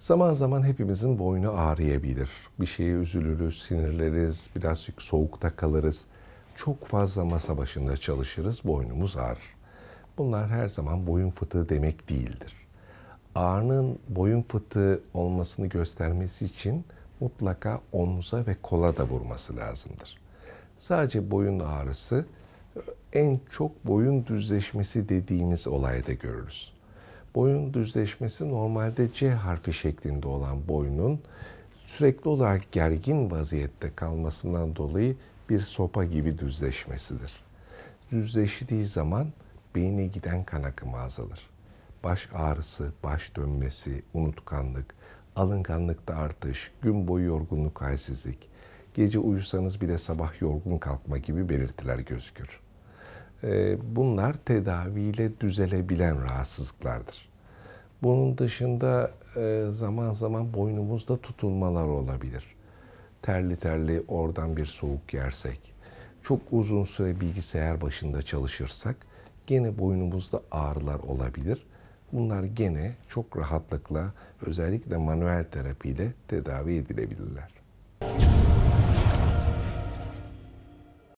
Zaman zaman hepimizin boynu ağrıyabilir. Bir şeye üzülürüz, sinirleriz, birazcık soğukta kalırız. Çok fazla masa başında çalışırız, boynumuz ağrır. Bunlar her zaman boyun fıtığı demek değildir. Ağrının boyun fıtığı olmasını göstermesi için mutlaka omuza ve kola da vurması lazımdır. Sadece boyun ağrısı en çok boyun düzleşmesi dediğimiz olayda görürüz boyun düzleşmesi normalde C harfi şeklinde olan boynun sürekli olarak gergin vaziyette kalmasından dolayı bir sopa gibi düzleşmesidir. Düzleştiği zaman beyine giden kan akımı azalır. Baş ağrısı, baş dönmesi, unutkanlık, alınganlıkta artış, gün boyu yorgunluk, halsizlik, gece uyusanız bile sabah yorgun kalkma gibi belirtiler gözükür. Ee, bunlar tedaviyle düzelebilen rahatsızlıklardır. Bunun dışında e, zaman zaman boynumuzda tutulmalar olabilir. Terli terli oradan bir soğuk yersek, çok uzun süre bilgisayar başında çalışırsak gene boynumuzda ağrılar olabilir. Bunlar gene çok rahatlıkla özellikle manuel terapiyle tedavi edilebilirler.